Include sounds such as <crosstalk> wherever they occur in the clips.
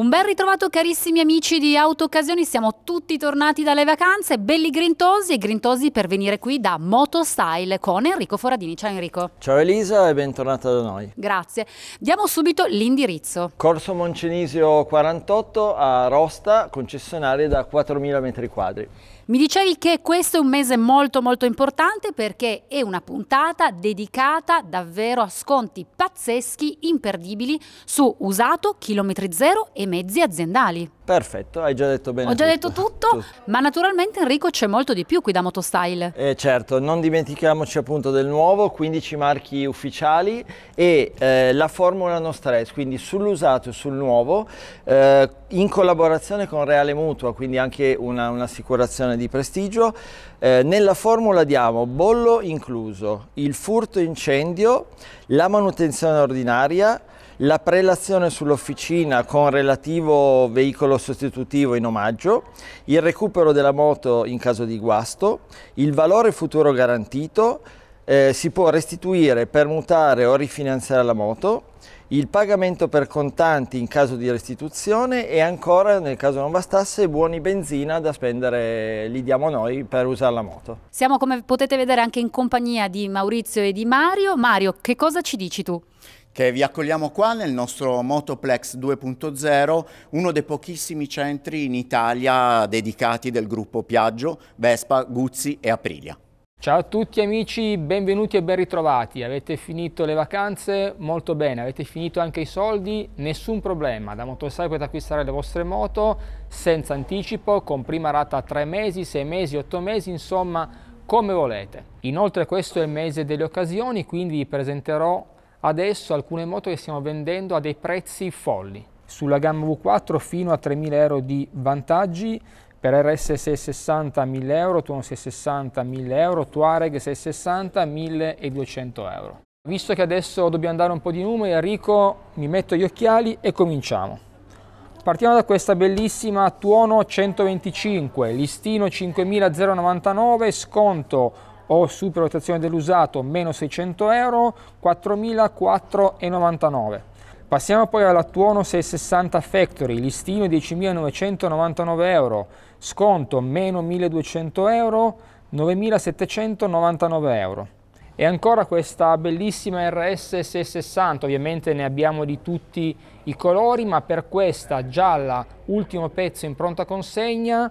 Un ben ritrovato carissimi amici di Auto Occasioni, siamo tutti tornati dalle vacanze, belli grintosi e grintosi per venire qui da Motostyle con Enrico Foradini. Ciao Enrico. Ciao Elisa e bentornata da noi. Grazie. Diamo subito l'indirizzo. Corso Moncenisio 48 a Rosta, concessionaria da 4.000 metri quadri. Mi dicevi che questo è un mese molto molto importante perché è una puntata dedicata davvero a sconti pazzeschi, imperdibili su usato, chilometri zero e mezzi aziendali. Perfetto, hai già detto bene. Ho già tutto. detto <laughs> tutto, ma naturalmente Enrico c'è molto di più qui da Motostyle. Eh certo, non dimentichiamoci appunto del nuovo, 15 marchi ufficiali e eh, la formula non stress, quindi sull'usato e sul nuovo, eh, in collaborazione con Reale Mutua, quindi anche una, un'assicurazione di prestigio. Eh, nella formula diamo bollo incluso, il furto incendio, la manutenzione ordinaria, la prelazione sull'officina con relativo veicolo sostitutivo in omaggio, il recupero della moto in caso di guasto, il valore futuro garantito, eh, si può restituire, permutare o rifinanziare la moto, il pagamento per contanti in caso di restituzione e ancora, nel caso non bastasse, buoni benzina da spendere, li diamo noi per usare la moto. Siamo, come potete vedere, anche in compagnia di Maurizio e di Mario. Mario, che cosa ci dici tu? che vi accogliamo qua nel nostro Motoplex 2.0, uno dei pochissimi centri in Italia dedicati del gruppo Piaggio, Vespa, Guzzi e Aprilia. Ciao a tutti amici, benvenuti e ben ritrovati. Avete finito le vacanze? Molto bene, avete finito anche i soldi? Nessun problema, da Motosai potete acquistare le vostre moto senza anticipo, con prima rata a 3 mesi, 6 mesi, 8 mesi, insomma come volete. Inoltre questo è il mese delle occasioni, quindi vi presenterò adesso alcune moto che stiamo vendendo a dei prezzi folli. Sulla gamma V4 fino a 3.000 euro di vantaggi, per RS 660 1.000 euro, Tuono 660 1.000 euro, Tuareg 660 1.200 euro. Visto che adesso dobbiamo dare un po' di numeri, Enrico mi metto gli occhiali e cominciamo. Partiamo da questa bellissima Tuono 125, listino 5.099, sconto o supervalutazione dell'usato meno 600 euro 4.004,99. Passiamo poi alla Tuono 660 Factory, listino 10.999 euro, sconto meno 1.200 euro, 9.799 euro. E ancora questa bellissima RS 660, ovviamente ne abbiamo di tutti i colori, ma per questa gialla, ultimo pezzo in pronta consegna,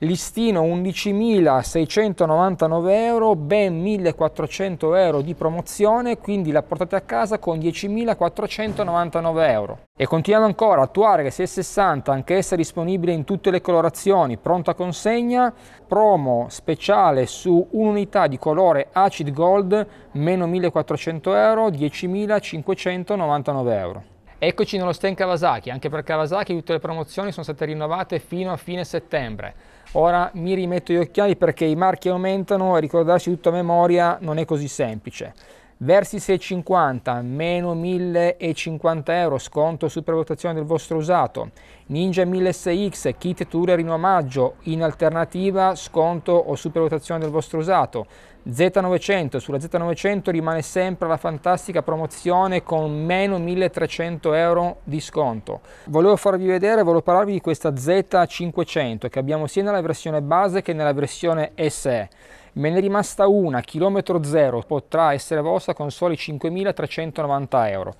listino 11.699 euro, ben 1.400 euro di promozione, quindi la portate a casa con 10.499 euro. E continuando ancora attuare la 660, anch'essa disponibile in tutte le colorazioni, pronta consegna, promo speciale su un'unità di colore acid gold, meno 1.400 euro, 10.599 euro. Eccoci nello stand Kawasaki, anche per Kawasaki tutte le promozioni sono state rinnovate fino a fine settembre. Ora mi rimetto gli occhiali perché i marchi aumentano e ricordarsi tutto a memoria non è così semplice. Versi 650, meno 1050 euro, sconto supervalutazione del vostro usato. Ninja 1006X, kit tourer in omaggio, in alternativa sconto o supervalutazione del vostro usato. Z900, sulla Z900 rimane sempre la fantastica promozione con meno 1300 euro di sconto. Volevo farvi vedere, volevo parlarvi di questa Z500 che abbiamo sia nella versione base che nella versione SE. Me ne è rimasta una, chilometro zero, potrà essere vostra con soli 5.390 euro.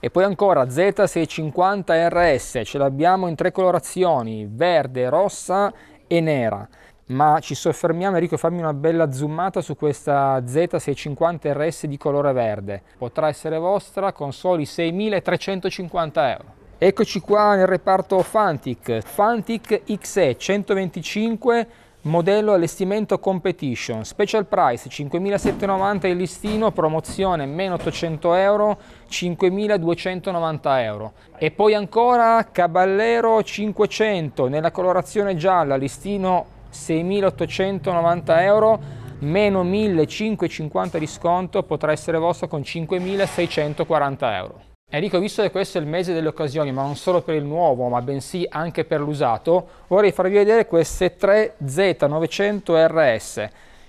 E poi ancora Z650RS, ce l'abbiamo in tre colorazioni, verde, rossa e nera. Ma ci soffermiamo, Enrico, fammi una bella zoomata su questa Z650RS di colore verde. Potrà essere vostra con soli 6.350 euro. Eccoci qua nel reparto Fantic, Fantic XE 125 modello allestimento competition, special price 5.790 il listino, promozione meno 800 euro, 5.290 euro. E poi ancora Caballero 500 nella colorazione gialla, listino 6.890 euro, meno 1.550 di sconto, potrà essere vostro con 5.640 euro. Enrico, visto che questo è il mese delle occasioni, ma non solo per il nuovo, ma bensì anche per l'usato, vorrei farvi vedere queste tre Z900RS,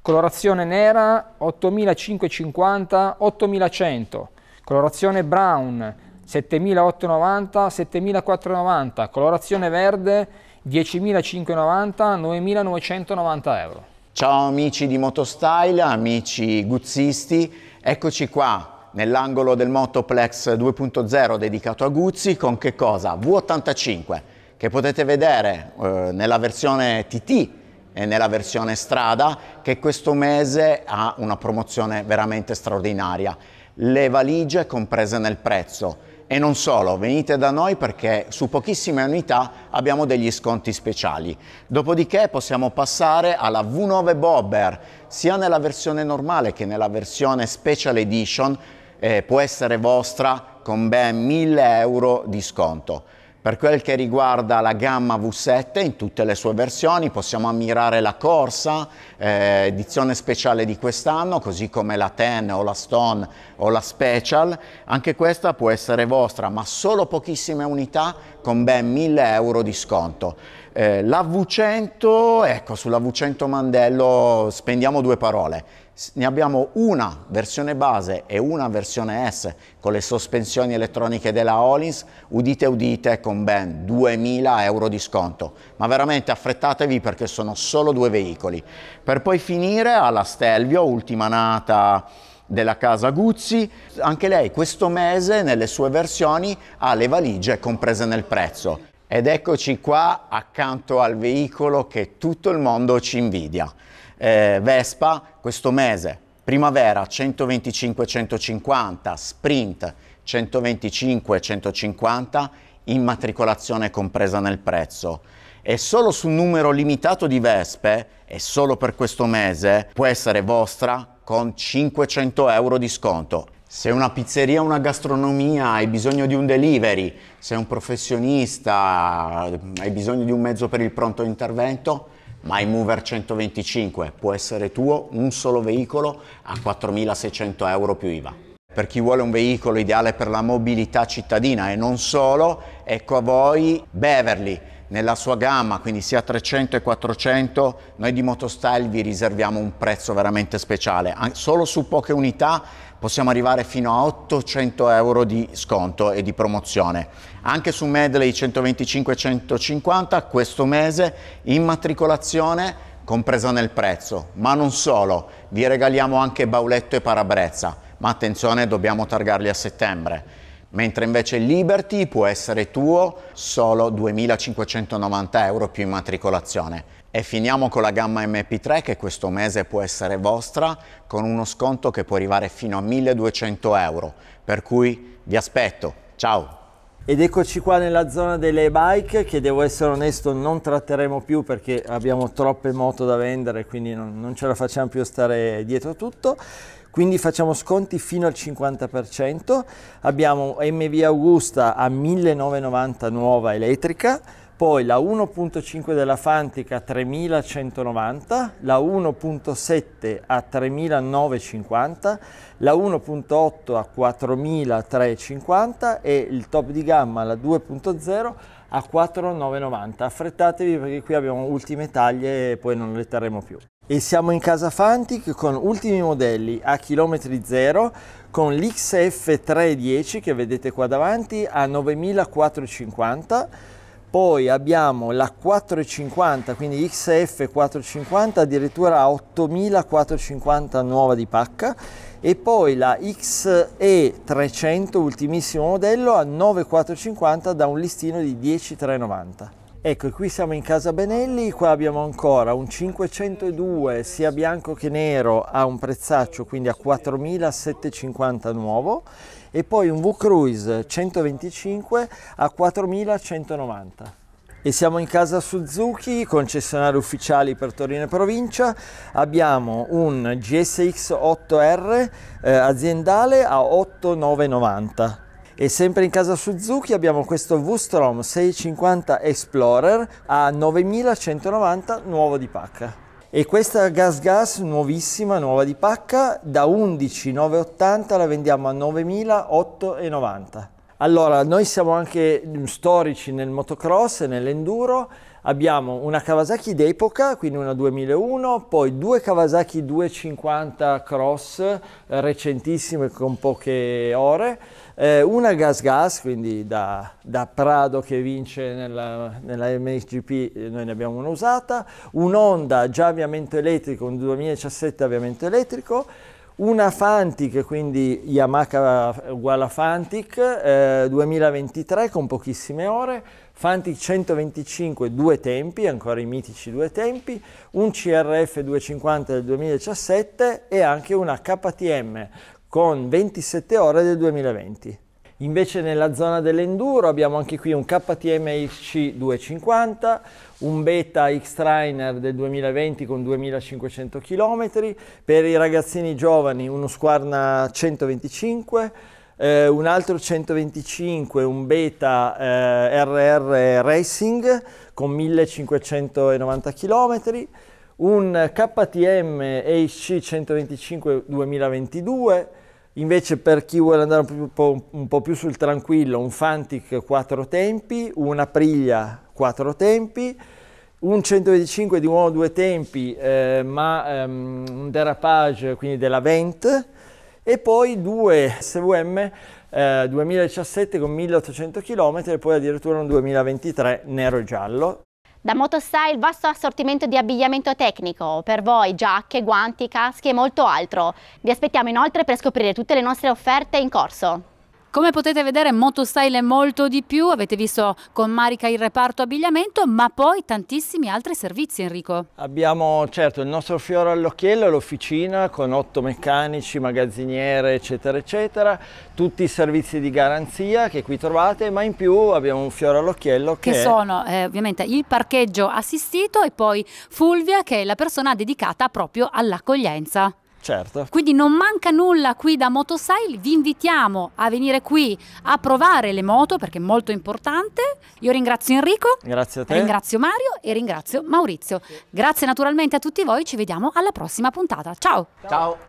colorazione nera 8550, 8100, colorazione brown 7890, 7490, colorazione verde 10590, 9990 euro. Ciao amici di Motostyle, amici guzzisti, eccoci qua nell'angolo del Motoplex 2.0 dedicato a Guzzi con che cosa? V85 che potete vedere eh, nella versione TT e nella versione strada che questo mese ha una promozione veramente straordinaria. Le valigie comprese nel prezzo. E non solo, venite da noi perché su pochissime unità abbiamo degli sconti speciali. Dopodiché possiamo passare alla V9 Bobber, sia nella versione normale che nella versione Special Edition eh, può essere vostra con ben 1000 euro di sconto. Per quel che riguarda la gamma V7 in tutte le sue versioni possiamo ammirare la Corsa, eh, edizione speciale di quest'anno, così come la Ten o la Stone o la Special. Anche questa può essere vostra, ma solo pochissime unità con ben 1000 euro di sconto. Eh, la V100, ecco, sulla V100 Mandello spendiamo due parole. Ne abbiamo una versione base e una versione S con le sospensioni elettroniche della Olins, udite udite con ben 2000 euro di sconto. Ma veramente affrettatevi perché sono solo due veicoli. Per poi finire alla Stelvio, ultima nata della casa Guzzi, anche lei questo mese nelle sue versioni ha le valigie comprese nel prezzo. Ed eccoci qua accanto al veicolo che tutto il mondo ci invidia. Eh, Vespa questo mese, primavera 125-150, sprint 125-150, immatricolazione compresa nel prezzo. E solo su un numero limitato di Vespe, e solo per questo mese, può essere vostra con 500 euro di sconto. Se una pizzeria, una gastronomia, hai bisogno di un delivery, se un professionista, hai bisogno di un mezzo per il pronto intervento, MyMover 125 può essere tuo un solo veicolo a 4.600 euro più IVA. Per chi vuole un veicolo ideale per la mobilità cittadina e non solo, ecco a voi Beverly nella sua gamma, quindi sia 300 e 400, noi di Motostyle vi riserviamo un prezzo veramente speciale. Solo su poche unità possiamo arrivare fino a 800 euro di sconto e di promozione. Anche su Medley 125-150 questo mese immatricolazione compresa nel prezzo, ma non solo, vi regaliamo anche bauletto e parabrezza, ma attenzione dobbiamo targarli a settembre mentre invece Liberty può essere tuo solo 2.590 euro più immatricolazione. E finiamo con la gamma MP3 che questo mese può essere vostra con uno sconto che può arrivare fino a 1.200 euro, per cui vi aspetto, ciao! Ed eccoci qua nella zona delle bike che devo essere onesto non tratteremo più perché abbiamo troppe moto da vendere quindi non, non ce la facciamo più stare dietro tutto quindi facciamo sconti fino al 50%. Abbiamo MV Augusta a 1990 nuova elettrica, poi la 1.5 della Fantica a 3190, la 1.7 a 3950, la 1.8 a 4350 e il top di gamma la 2.0 a 4990. Affrettatevi perché qui abbiamo ultime taglie e poi non le terremo più. E siamo in casa Fantic con ultimi modelli a chilometri zero con l'XF310 che vedete qua davanti a 9450 poi abbiamo la 450 quindi XF 450 addirittura a 8450 nuova di pacca e poi la XE 300 ultimissimo modello a 9450 da un listino di 10390 Ecco, qui siamo in casa Benelli, qua abbiamo ancora un 502 sia bianco che nero a un prezzaccio quindi a 4.750 nuovo e poi un V-Cruise 125 a 4.190. E siamo in casa Suzuki, concessionario ufficiali per Torino e provincia. Abbiamo un GSX 8R eh, aziendale a 8,990 e sempre in casa Suzuki abbiamo questo V-Strom 650 Explorer a 9190 nuovo di pacca. E questa Gas Gas nuovissima, nuova di pacca, da 11,980 la vendiamo a 9.890. Allora, noi siamo anche storici nel motocross e nell'enduro, abbiamo una Kawasaki d'epoca, quindi una 2001, poi due Kawasaki 250 Cross recentissime con poche ore, eh, una Gas Gas, quindi da, da Prado che vince nella, nella, MXGP eh, noi ne abbiamo una usata, un Honda già avviamento elettrico, un 2017 avviamento elettrico, una Fantic, quindi Yamaha uguale a Fantic, eh, 2023 con pochissime ore, Fantic 125 due tempi, ancora i mitici due tempi, un CRF 250 del 2017 e anche una KTM con 27 ore del 2020. Invece nella zona dell'enduro abbiamo anche qui un KTM XC 250, un Beta X-Trainer del 2020 con 2500 km, per i ragazzini giovani uno Squarna 125, eh, un altro 125, un Beta eh, RR Racing con 1590 km, un KTM EIC 125 2022, Invece per chi vuole andare un po', un po', più sul tranquillo, un Fantic 4 tempi, una Priglia 4 tempi, un 125 di nuovo due tempi, eh, ma ehm, un derapage quindi della Vent, e poi due SVM eh, 2017 con 1800 km e poi addirittura un 2023 nero e giallo. Da Motostyle vasto assortimento di abbigliamento tecnico, per voi giacche, guanti, caschi e molto altro. Vi aspettiamo inoltre per scoprire tutte le nostre offerte in corso. Come potete vedere Motostyle è molto di più, avete visto con Marica il reparto abbigliamento, ma poi tantissimi altri servizi Enrico. Abbiamo certo il nostro fiore all'occhiello, l'officina con otto meccanici, magazziniere eccetera eccetera, tutti i servizi di garanzia che qui trovate, ma in più abbiamo un fiore all'occhiello che, che sono eh, ovviamente il parcheggio assistito e poi Fulvia che è la persona dedicata proprio all'accoglienza. Certo. Quindi non manca nulla qui da Motosale, vi invitiamo a venire qui a provare le moto perché è molto importante. Io ringrazio Enrico, grazie a te. ringrazio Mario e ringrazio Maurizio. Grazie naturalmente a tutti voi, ci vediamo alla prossima puntata. Ciao! Ciao!